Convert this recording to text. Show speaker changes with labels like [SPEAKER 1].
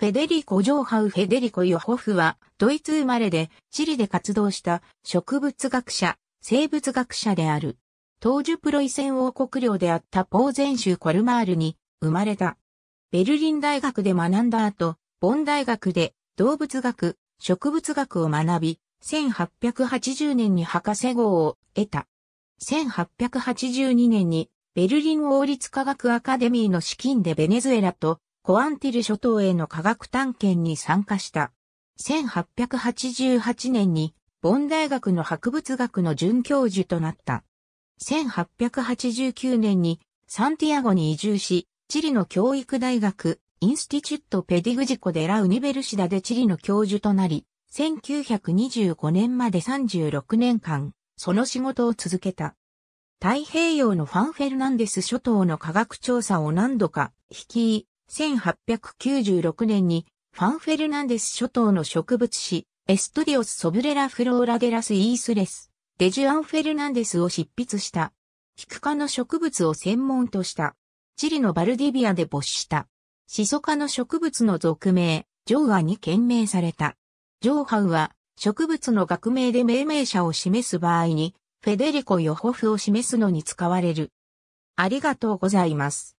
[SPEAKER 1] フェデ
[SPEAKER 2] リコ・ジョーハウ・フェデリコ・ヨホフは、ドイツ生まれで、チリで活動した植物学者、生物学者である。当時プロイセン王国領であったポーゼン州コルマールに生まれた。ベルリン大学で学んだ後、ボン大学で動物学、植物学を学び、1880年に博士号を得た。1882年にベルリン王立科学アカデミーの資金でベネズエラとコアンティル諸島への科学探検に参加した。1888年に、ボン大学の博物学の准教授となった。1889年に、サンティアゴに移住し、チリの教育大学、インスティチュット・ペディグジコ・デ・ラ・ウニベルシダでチリの教授となり、1925年まで36年間、その仕事を続けた。太平洋のファン・フェルナンデス諸島の科学調査を何度か、率い、1896年にファン・フェルナンデス諸島の植物誌エストディオス・ソブレラ・フローラ・デラス・イースレス、デジュアン・フェルナンデスを執筆した。菊科の植物を専門とした。チリのバルディビアで没した。シソ科の植物の俗名、ジョーアに懸名された。ジョーハウは植物の学名で命名者を示す場合に、フェデリコ・ヨホフを示すのに使われる。ありが
[SPEAKER 1] とうございます。